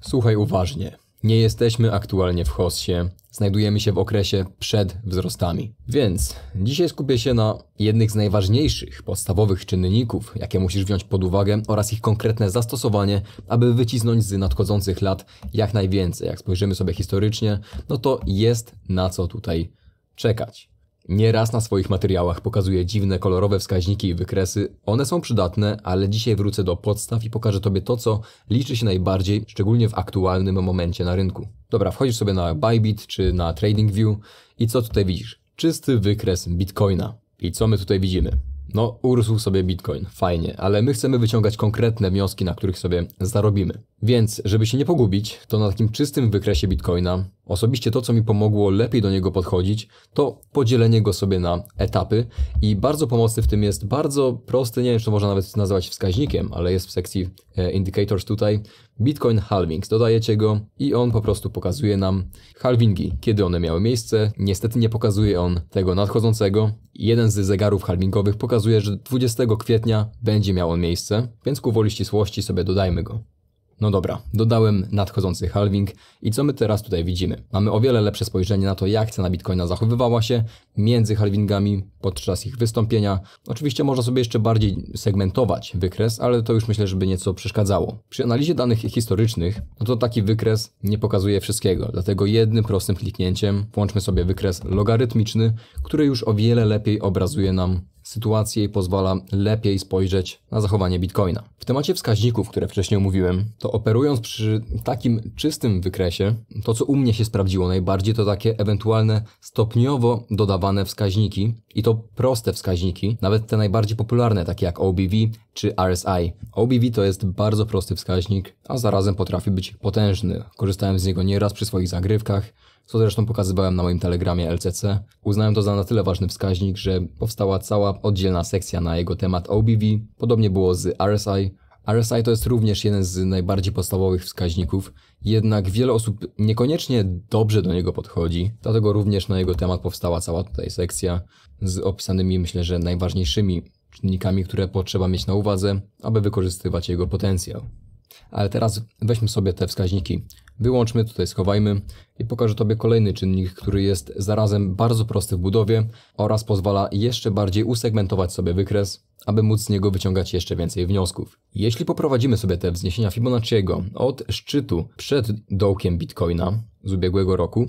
Słuchaj uważnie. Nie jesteśmy aktualnie w hossie, znajdujemy się w okresie przed wzrostami. Więc dzisiaj skupię się na jednych z najważniejszych, podstawowych czynników, jakie musisz wziąć pod uwagę oraz ich konkretne zastosowanie, aby wycisnąć z nadchodzących lat jak najwięcej. Jak spojrzymy sobie historycznie, no to jest na co tutaj czekać. Nieraz na swoich materiałach pokazuję dziwne kolorowe wskaźniki i wykresy. One są przydatne, ale dzisiaj wrócę do podstaw i pokażę Tobie to, co liczy się najbardziej, szczególnie w aktualnym momencie na rynku. Dobra, wchodzisz sobie na Bybit czy na TradingView i co tutaj widzisz? Czysty wykres Bitcoina. I co my tutaj widzimy? No, urósł sobie Bitcoin, fajnie, ale my chcemy wyciągać konkretne wnioski, na których sobie zarobimy. Więc, żeby się nie pogubić, to na takim czystym wykresie Bitcoina, osobiście to, co mi pomogło lepiej do niego podchodzić, to podzielenie go sobie na etapy i bardzo pomocny w tym jest bardzo prosty, nie wiem, czy to można nawet nazwać wskaźnikiem, ale jest w sekcji E, indicators tutaj, Bitcoin halvings, dodajecie go i on po prostu pokazuje nam halvingi, kiedy one miały miejsce. Niestety nie pokazuje on tego nadchodzącego. Jeden z zegarów halvingowych pokazuje, że 20 kwietnia będzie miał on miejsce, więc ku woli ścisłości sobie dodajmy go. No dobra, dodałem nadchodzący halving i co my teraz tutaj widzimy? Mamy o wiele lepsze spojrzenie na to, jak cena bitcoina zachowywała się między halvingami, podczas ich wystąpienia. Oczywiście można sobie jeszcze bardziej segmentować wykres, ale to już myślę, żeby nieco przeszkadzało. Przy analizie danych historycznych, no to taki wykres nie pokazuje wszystkiego, dlatego jednym prostym kliknięciem włączmy sobie wykres logarytmiczny, który już o wiele lepiej obrazuje nam sytuację i pozwala lepiej spojrzeć na zachowanie bitcoina. W temacie wskaźników, które wcześniej omówiłem, to operując przy takim czystym wykresie, to co u mnie się sprawdziło najbardziej, to takie ewentualne stopniowo dodawane wskaźniki i to proste wskaźniki, nawet te najbardziej popularne, takie jak OBV czy RSI. OBV to jest bardzo prosty wskaźnik, a zarazem potrafi być potężny. Korzystałem z niego nieraz przy swoich zagrywkach co zresztą pokazywałem na moim telegramie LCC. Uznałem to za na tyle ważny wskaźnik, że powstała cała oddzielna sekcja na jego temat OBV, podobnie było z RSI. RSI to jest również jeden z najbardziej podstawowych wskaźników, jednak wiele osób niekoniecznie dobrze do niego podchodzi, dlatego również na jego temat powstała cała tutaj sekcja z opisanymi myślę, że najważniejszymi czynnikami, które potrzeba mieć na uwadze, aby wykorzystywać jego potencjał. Ale teraz weźmy sobie te wskaźniki. Wyłączmy, tutaj schowajmy i pokażę Tobie kolejny czynnik, który jest zarazem bardzo prosty w budowie oraz pozwala jeszcze bardziej usegmentować sobie wykres, aby móc z niego wyciągać jeszcze więcej wniosków. Jeśli poprowadzimy sobie te wzniesienia Fibonacciego od szczytu przed dołkiem Bitcoina z ubiegłego roku,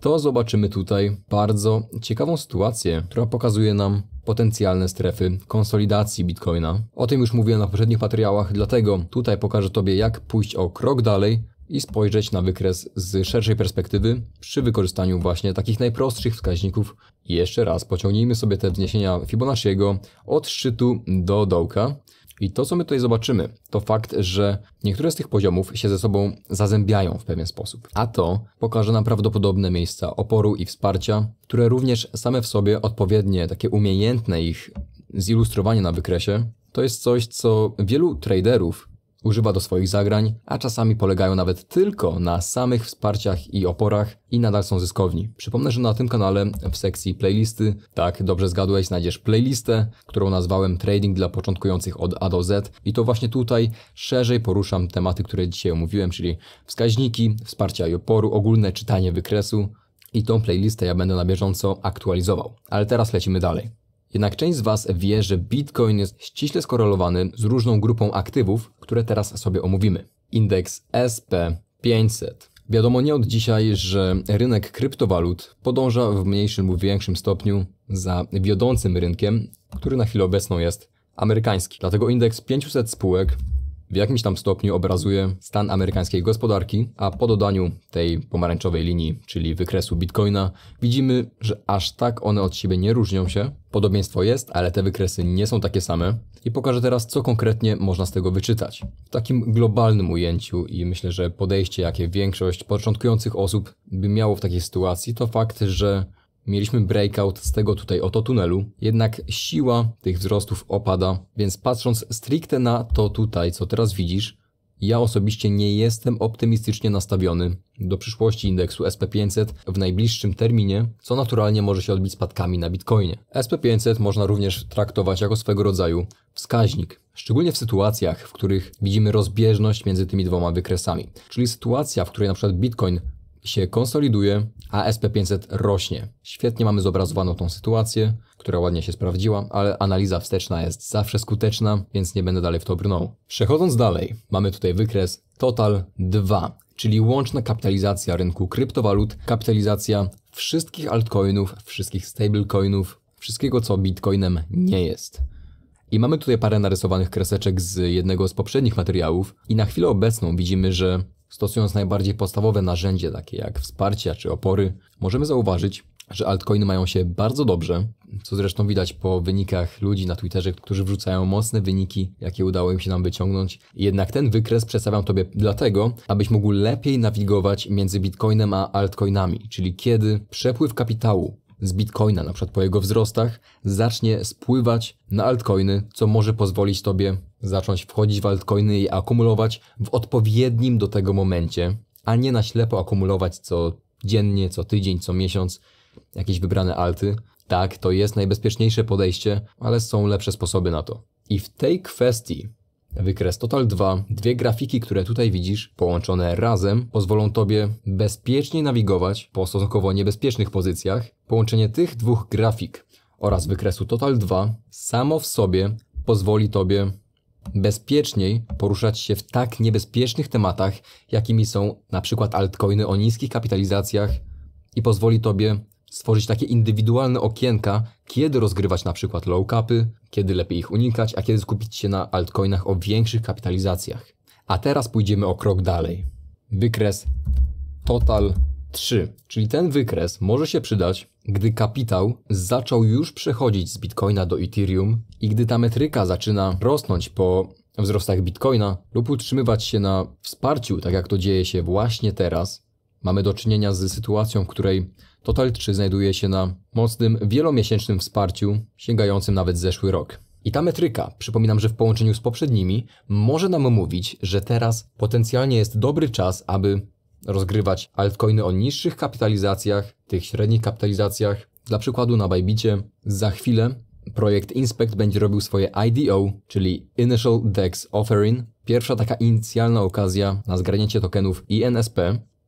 to zobaczymy tutaj bardzo ciekawą sytuację, która pokazuje nam potencjalne strefy konsolidacji Bitcoina. O tym już mówiłem na poprzednich materiałach, dlatego tutaj pokażę Tobie, jak pójść o krok dalej i spojrzeć na wykres z szerszej perspektywy przy wykorzystaniu właśnie takich najprostszych wskaźników. I jeszcze raz pociągnijmy sobie te wzniesienia Fibonacciego od szczytu do dołka. I to, co my tutaj zobaczymy, to fakt, że niektóre z tych poziomów się ze sobą zazębiają w pewien sposób. A to pokaże nam prawdopodobne miejsca oporu i wsparcia, które również same w sobie odpowiednie, takie umiejętne ich zilustrowanie na wykresie, to jest coś, co wielu traderów używa do swoich zagrań, a czasami polegają nawet tylko na samych wsparciach i oporach i nadal są zyskowni. Przypomnę, że na tym kanale w sekcji playlisty, tak dobrze zgadłeś, znajdziesz playlistę, którą nazwałem Trading dla początkujących od A do Z i to właśnie tutaj szerzej poruszam tematy, które dzisiaj omówiłem, czyli wskaźniki, wsparcia i oporu, ogólne czytanie wykresu i tą playlistę ja będę na bieżąco aktualizował. Ale teraz lecimy dalej. Jednak część z Was wie, że Bitcoin jest ściśle skorelowany z różną grupą aktywów, które teraz sobie omówimy. Indeks SP500. Wiadomo nie od dzisiaj, że rynek kryptowalut podąża w mniejszym lub większym stopniu za wiodącym rynkiem, który na chwilę obecną jest amerykański. Dlatego indeks 500 spółek w jakimś tam stopniu obrazuje stan amerykańskiej gospodarki, a po dodaniu tej pomarańczowej linii, czyli wykresu bitcoina, widzimy, że aż tak one od siebie nie różnią się, Podobieństwo jest, ale te wykresy nie są takie same i pokażę teraz, co konkretnie można z tego wyczytać. W takim globalnym ujęciu i myślę, że podejście, jakie większość początkujących osób by miało w takiej sytuacji, to fakt, że mieliśmy breakout z tego tutaj oto tunelu, jednak siła tych wzrostów opada, więc patrząc stricte na to tutaj, co teraz widzisz, ja osobiście nie jestem optymistycznie nastawiony do przyszłości indeksu SP500 w najbliższym terminie, co naturalnie może się odbić spadkami na bitcoinie. SP500 można również traktować jako swego rodzaju wskaźnik, szczególnie w sytuacjach, w których widzimy rozbieżność między tymi dwoma wykresami. Czyli sytuacja, w której na przykład bitcoin się konsoliduje, a SP500 rośnie. Świetnie mamy zobrazowaną tą sytuację, która ładnie się sprawdziła, ale analiza wsteczna jest zawsze skuteczna, więc nie będę dalej w to brnął. Przechodząc dalej, mamy tutaj wykres Total 2, czyli łączna kapitalizacja rynku kryptowalut, kapitalizacja wszystkich altcoinów, wszystkich stablecoinów, wszystkiego co bitcoinem nie jest. I mamy tutaj parę narysowanych kreseczek z jednego z poprzednich materiałów i na chwilę obecną widzimy, że Stosując najbardziej podstawowe narzędzie, takie jak wsparcia czy opory, możemy zauważyć, że altcoiny mają się bardzo dobrze, co zresztą widać po wynikach ludzi na Twitterze, którzy wrzucają mocne wyniki, jakie udało im się nam wyciągnąć. Jednak ten wykres przedstawiam Tobie dlatego, abyś mógł lepiej nawigować między Bitcoinem a altcoinami, czyli kiedy przepływ kapitału z Bitcoina, na przykład po jego wzrostach, zacznie spływać na altcoiny, co może pozwolić Tobie zacząć wchodzić w altcoiny i akumulować w odpowiednim do tego momencie, a nie na ślepo akumulować co dziennie, co tydzień, co miesiąc jakieś wybrane alty. Tak, to jest najbezpieczniejsze podejście, ale są lepsze sposoby na to. I w tej kwestii Wykres Total 2, dwie grafiki, które tutaj widzisz, połączone razem, pozwolą Tobie bezpiecznie nawigować po stosunkowo niebezpiecznych pozycjach. Połączenie tych dwóch grafik oraz wykresu Total 2 samo w sobie pozwoli Tobie bezpieczniej poruszać się w tak niebezpiecznych tematach, jakimi są na przykład altcoiny o niskich kapitalizacjach i pozwoli Tobie stworzyć takie indywidualne okienka, kiedy rozgrywać na przykład low capy, kiedy lepiej ich unikać, a kiedy skupić się na altcoinach o większych kapitalizacjach. A teraz pójdziemy o krok dalej. Wykres total 3, czyli ten wykres może się przydać, gdy kapitał zaczął już przechodzić z Bitcoina do Ethereum i gdy ta metryka zaczyna rosnąć po wzrostach Bitcoina lub utrzymywać się na wsparciu, tak jak to dzieje się właśnie teraz. Mamy do czynienia z sytuacją, w której Total 3 znajduje się na mocnym, wielomiesięcznym wsparciu, sięgającym nawet zeszły rok. I ta metryka, przypominam, że w połączeniu z poprzednimi, może nam mówić, że teraz potencjalnie jest dobry czas, aby rozgrywać altcoiny o niższych kapitalizacjach, tych średnich kapitalizacjach. Dla przykładu na Bajbicie za chwilę projekt Inspect będzie robił swoje IDO, czyli Initial DEX Offering, pierwsza taka inicjalna okazja na zgranięcie tokenów INSP,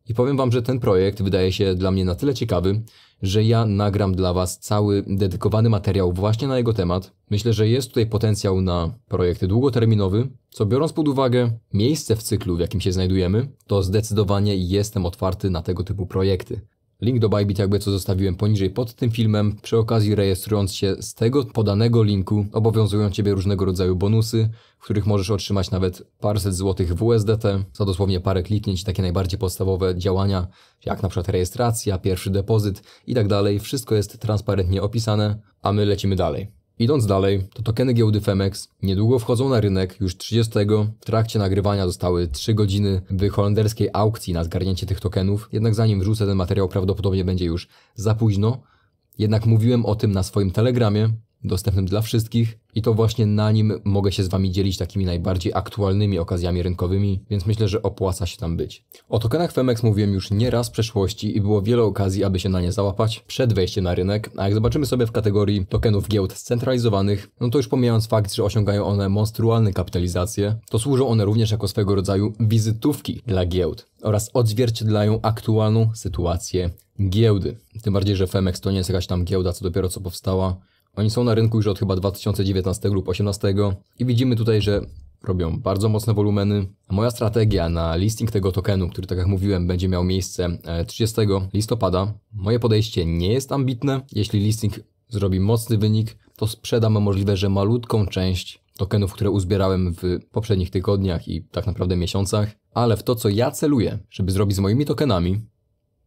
i powiem Wam, że ten projekt wydaje się dla mnie na tyle ciekawy, że ja nagram dla Was cały dedykowany materiał właśnie na jego temat. Myślę, że jest tutaj potencjał na projekt długoterminowy, co biorąc pod uwagę miejsce w cyklu, w jakim się znajdujemy, to zdecydowanie jestem otwarty na tego typu projekty. Link do Bybit jakby co zostawiłem poniżej pod tym filmem. Przy okazji rejestrując się z tego podanego linku obowiązują Ciebie różnego rodzaju bonusy, w których możesz otrzymać nawet paręset złotych w USDT za dosłownie parę kliknięć, takie najbardziej podstawowe działania, jak na przykład rejestracja, pierwszy depozyt i tak dalej. Wszystko jest transparentnie opisane, a my lecimy dalej. Idąc dalej, to tokeny giełdy Femex niedługo wchodzą na rynek, już 30. W trakcie nagrywania zostały 3 godziny w holenderskiej aukcji na zgarnięcie tych tokenów, jednak zanim wrzucę ten materiał prawdopodobnie będzie już za późno. Jednak mówiłem o tym na swoim telegramie, dostępnym dla wszystkich i to właśnie na nim mogę się z Wami dzielić takimi najbardziej aktualnymi okazjami rynkowymi, więc myślę, że opłaca się tam być. O tokenach Femex mówiłem już nieraz w przeszłości i było wiele okazji, aby się na nie załapać przed wejściem na rynek, a jak zobaczymy sobie w kategorii tokenów giełd scentralizowanych, no to już pomijając fakt, że osiągają one monstrualne kapitalizacje, to służą one również jako swego rodzaju wizytówki dla giełd oraz odzwierciedlają aktualną sytuację giełdy. Tym bardziej, że Femex to nie jest jakaś tam giełda, co dopiero co powstała, oni są na rynku już od chyba 2019 lub 2018 i widzimy tutaj, że robią bardzo mocne wolumeny. Moja strategia na listing tego tokenu, który tak jak mówiłem będzie miał miejsce 30 e, listopada. Moje podejście nie jest ambitne. Jeśli listing zrobi mocny wynik, to sprzedam możliwe, że malutką część tokenów, które uzbierałem w poprzednich tygodniach i tak naprawdę miesiącach, ale w to, co ja celuję, żeby zrobić z moimi tokenami,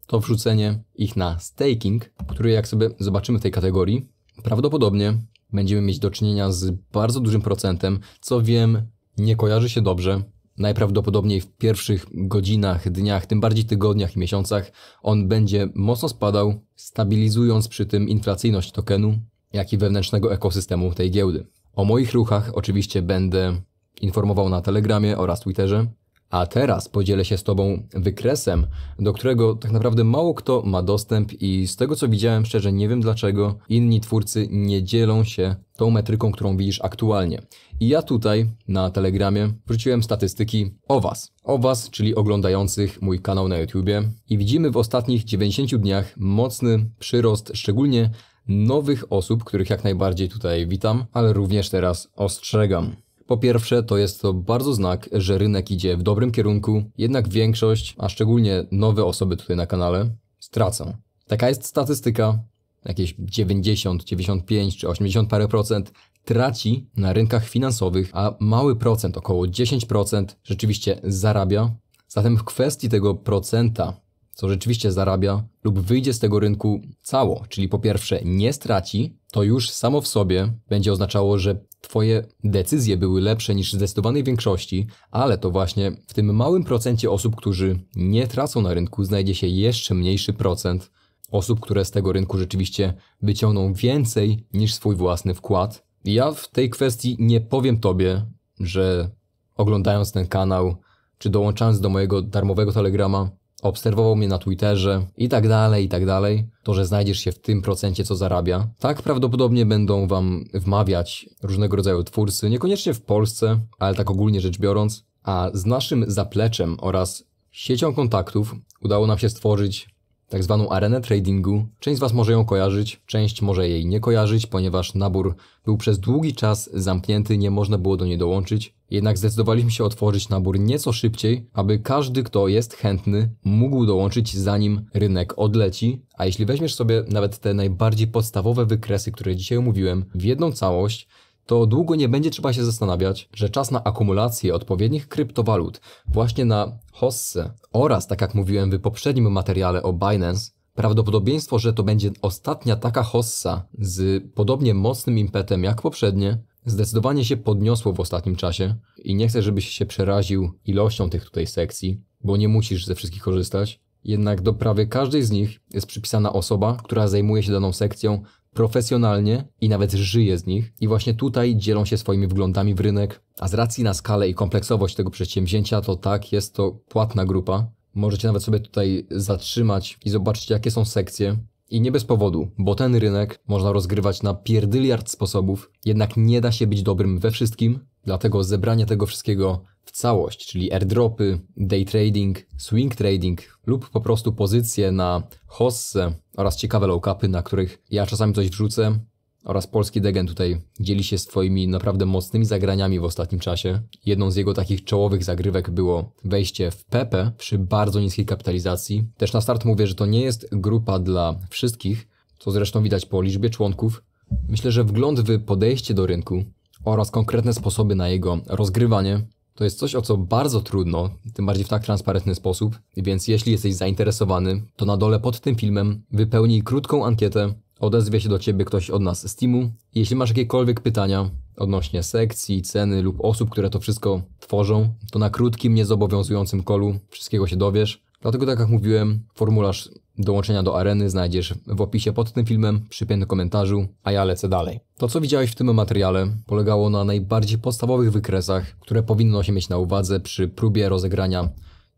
to wrzucenie ich na staking, który jak sobie zobaczymy w tej kategorii, Prawdopodobnie będziemy mieć do czynienia z bardzo dużym procentem, co wiem, nie kojarzy się dobrze. Najprawdopodobniej w pierwszych godzinach, dniach, tym bardziej tygodniach i miesiącach on będzie mocno spadał, stabilizując przy tym inflacyjność tokenu, jak i wewnętrznego ekosystemu tej giełdy. O moich ruchach oczywiście będę informował na Telegramie oraz Twitterze. A teraz podzielę się z Tobą wykresem, do którego tak naprawdę mało kto ma dostęp i z tego co widziałem, szczerze nie wiem dlaczego inni twórcy nie dzielą się tą metryką, którą widzisz aktualnie. I ja tutaj na Telegramie wrzuciłem statystyki o Was. O Was, czyli oglądających mój kanał na YouTubie. I widzimy w ostatnich 90 dniach mocny przyrost, szczególnie nowych osób, których jak najbardziej tutaj witam, ale również teraz ostrzegam. Po pierwsze, to jest to bardzo znak, że rynek idzie w dobrym kierunku, jednak większość, a szczególnie nowe osoby tutaj na kanale, stracą. Taka jest statystyka, jakieś 90, 95 czy 80 parę procent traci na rynkach finansowych, a mały procent, około 10% rzeczywiście zarabia. Zatem w kwestii tego procenta, co rzeczywiście zarabia lub wyjdzie z tego rynku cało, czyli po pierwsze nie straci, to już samo w sobie będzie oznaczało, że Twoje decyzje były lepsze niż zdecydowanej większości, ale to właśnie w tym małym procencie osób, którzy nie tracą na rynku, znajdzie się jeszcze mniejszy procent osób, które z tego rynku rzeczywiście wyciągną więcej niż swój własny wkład. Ja w tej kwestii nie powiem Tobie, że oglądając ten kanał, czy dołączając do mojego darmowego telegrama, obserwował mnie na Twitterze i tak dalej, i tak dalej. To, że znajdziesz się w tym procencie, co zarabia. Tak prawdopodobnie będą wam wmawiać różnego rodzaju twórcy, niekoniecznie w Polsce, ale tak ogólnie rzecz biorąc. A z naszym zapleczem oraz siecią kontaktów udało nam się stworzyć tak zwaną arenę tradingu. Część z Was może ją kojarzyć, część może jej nie kojarzyć, ponieważ nabór był przez długi czas zamknięty, nie można było do niej dołączyć. Jednak zdecydowaliśmy się otworzyć nabór nieco szybciej, aby każdy, kto jest chętny, mógł dołączyć zanim rynek odleci. A jeśli weźmiesz sobie nawet te najbardziej podstawowe wykresy, które dzisiaj omówiłem, w jedną całość, to długo nie będzie trzeba się zastanawiać, że czas na akumulację odpowiednich kryptowalut właśnie na hosse oraz, tak jak mówiłem w poprzednim materiale o Binance, prawdopodobieństwo, że to będzie ostatnia taka hossa z podobnie mocnym impetem jak poprzednie, zdecydowanie się podniosło w ostatnim czasie i nie chcę, żebyś się przeraził ilością tych tutaj sekcji, bo nie musisz ze wszystkich korzystać. Jednak do prawie każdej z nich jest przypisana osoba, która zajmuje się daną sekcją profesjonalnie i nawet żyje z nich. I właśnie tutaj dzielą się swoimi wglądami w rynek. A z racji na skalę i kompleksowość tego przedsięwzięcia, to tak, jest to płatna grupa. Możecie nawet sobie tutaj zatrzymać i zobaczyć, jakie są sekcje, i nie bez powodu, bo ten rynek można rozgrywać na pierdyliard sposobów, jednak nie da się być dobrym we wszystkim, dlatego zebranie tego wszystkiego w całość, czyli airdropy, day trading, swing trading lub po prostu pozycje na hossę oraz ciekawe low upy na których ja czasami coś wrzucę, oraz polski degen tutaj dzieli się swoimi naprawdę mocnymi zagraniami w ostatnim czasie. Jedną z jego takich czołowych zagrywek było wejście w Pepe przy bardzo niskiej kapitalizacji. Też na start mówię, że to nie jest grupa dla wszystkich, co zresztą widać po liczbie członków. Myślę, że wgląd w podejście do rynku oraz konkretne sposoby na jego rozgrywanie to jest coś, o co bardzo trudno, tym bardziej w tak transparentny sposób, więc jeśli jesteś zainteresowany, to na dole pod tym filmem wypełnij krótką ankietę Odezwie się do Ciebie ktoś od nas z Teamu. Jeśli masz jakiekolwiek pytania odnośnie sekcji, ceny lub osób, które to wszystko tworzą, to na krótkim, niezobowiązującym kolu wszystkiego się dowiesz. Dlatego tak jak mówiłem, formularz dołączenia do areny znajdziesz w opisie pod tym filmem, przypiętym komentarzu, a ja lecę dalej. To co widziałeś w tym materiale polegało na najbardziej podstawowych wykresach, które powinno się mieć na uwadze przy próbie rozegrania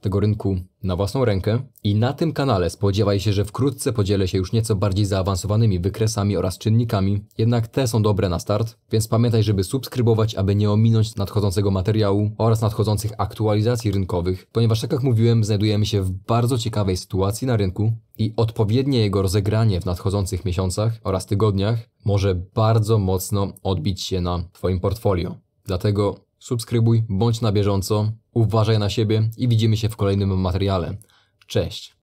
tego rynku na własną rękę i na tym kanale spodziewaj się, że wkrótce podzielę się już nieco bardziej zaawansowanymi wykresami oraz czynnikami, jednak te są dobre na start, więc pamiętaj, żeby subskrybować, aby nie ominąć nadchodzącego materiału oraz nadchodzących aktualizacji rynkowych, ponieważ tak jak mówiłem, znajdujemy się w bardzo ciekawej sytuacji na rynku i odpowiednie jego rozegranie w nadchodzących miesiącach oraz tygodniach może bardzo mocno odbić się na Twoim portfolio. Dlatego subskrybuj, bądź na bieżąco, Uważaj na siebie i widzimy się w kolejnym materiale. Cześć!